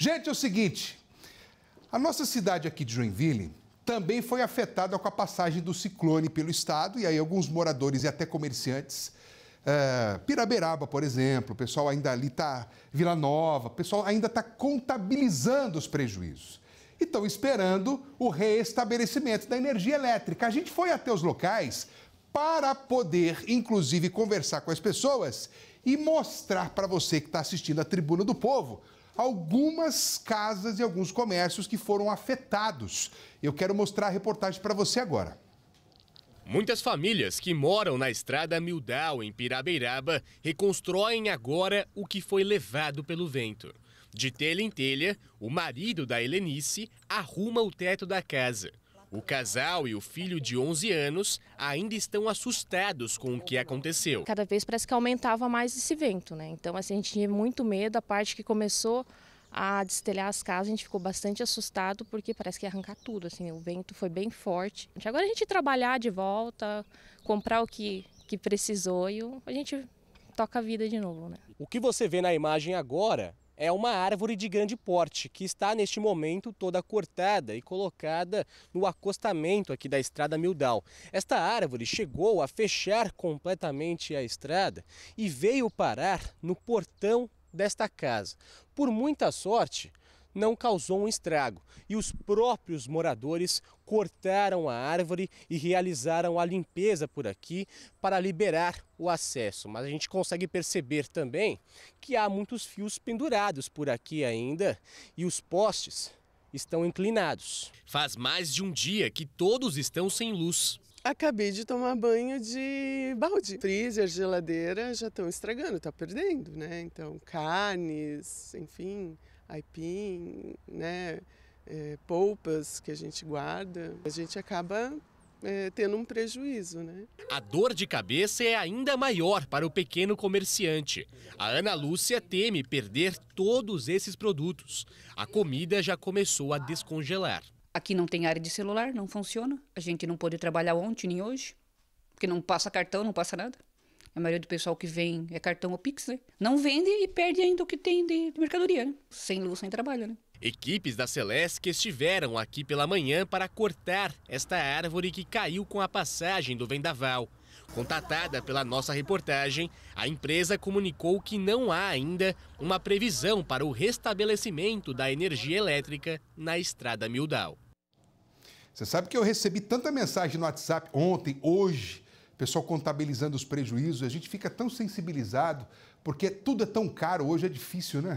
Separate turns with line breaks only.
Gente, é o seguinte: a nossa cidade aqui de Joinville também foi afetada com a passagem do ciclone pelo estado, e aí alguns moradores e até comerciantes. Uh, Piraberaba, por exemplo, o pessoal ainda ali está. Vila Nova, o pessoal ainda está contabilizando os prejuízos. E estão esperando o reestabelecimento da energia elétrica. A gente foi até os locais para poder, inclusive, conversar com as pessoas e mostrar para você que está assistindo a Tribuna do Povo algumas casas e alguns comércios que foram afetados. Eu quero mostrar a reportagem para você agora.
Muitas famílias que moram na estrada Mildau, em Pirabeiraba, reconstroem agora o que foi levado pelo vento. De telha em telha, o marido da Helenice arruma o teto da casa. O casal e o filho de 11 anos ainda estão assustados com o que aconteceu.
Cada vez parece que aumentava mais esse vento, né? Então assim, a gente tinha muito medo, a parte que começou a destelhar as casas, a gente ficou bastante assustado porque parece que ia arrancar tudo, assim, o vento foi bem forte. Agora a gente trabalhar de volta, comprar o que, que precisou e a gente toca a vida de novo, né?
O que você vê na imagem agora é uma árvore de grande porte que está neste momento toda cortada e colocada no acostamento aqui da estrada Mildal. Esta árvore chegou a fechar completamente a estrada e veio parar no portão desta casa. Por muita sorte, não causou um estrago e os próprios moradores cortaram a árvore e realizaram a limpeza por aqui para liberar o acesso. Mas a gente consegue perceber também que há muitos fios pendurados por aqui ainda e os postes estão inclinados. Faz mais de um dia que todos estão sem luz. Acabei de tomar banho de balde. Freezer, geladeira já estão estragando, está perdendo, né? Então, carnes, enfim, aipim, né, é, polpas que a gente guarda, a gente acaba é, tendo um prejuízo, né? A dor de cabeça é ainda maior para o pequeno comerciante. A Ana Lúcia teme perder todos esses produtos. A comida já começou a descongelar.
Aqui não tem área de celular, não funciona. A gente não pode trabalhar ontem nem hoje, porque não passa cartão, não passa nada. A maioria do pessoal que vem é cartão ou Pix, né? Não vende e perde ainda o que tem de mercadoria, né? Sem luz, sem trabalho, né?
Equipes da Celesc estiveram aqui pela manhã para cortar esta árvore que caiu com a passagem do vendaval. Contatada pela nossa reportagem, a empresa comunicou que não há ainda uma previsão para o restabelecimento da energia elétrica na estrada Mildal.
Você sabe que eu recebi tanta mensagem no WhatsApp ontem, hoje, pessoal contabilizando os prejuízos, a gente fica tão sensibilizado, porque tudo é tão caro, hoje é difícil, né?